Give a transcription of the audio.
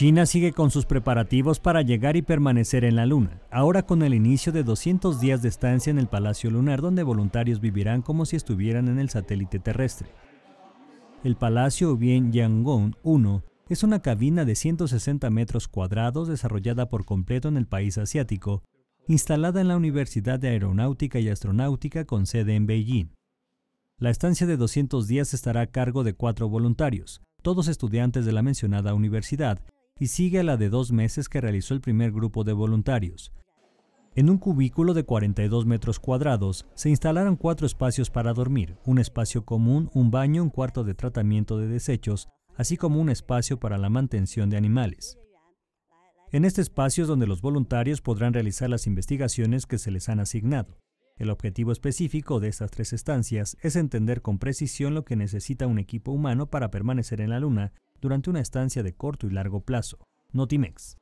China sigue con sus preparativos para llegar y permanecer en la Luna, ahora con el inicio de 200 días de estancia en el Palacio Lunar donde voluntarios vivirán como si estuvieran en el satélite terrestre. El Palacio o bien Yangon 1 es una cabina de 160 metros cuadrados desarrollada por completo en el país asiático, instalada en la Universidad de Aeronáutica y Astronáutica con sede en Beijing. La estancia de 200 días estará a cargo de cuatro voluntarios, todos estudiantes de la mencionada universidad, y sigue la de dos meses que realizó el primer grupo de voluntarios. En un cubículo de 42 metros cuadrados se instalaron cuatro espacios para dormir, un espacio común, un baño, un cuarto de tratamiento de desechos, así como un espacio para la mantención de animales. En este espacio es donde los voluntarios podrán realizar las investigaciones que se les han asignado. El objetivo específico de estas tres estancias es entender con precisión lo que necesita un equipo humano para permanecer en la Luna durante una estancia de corto y largo plazo. Notimex.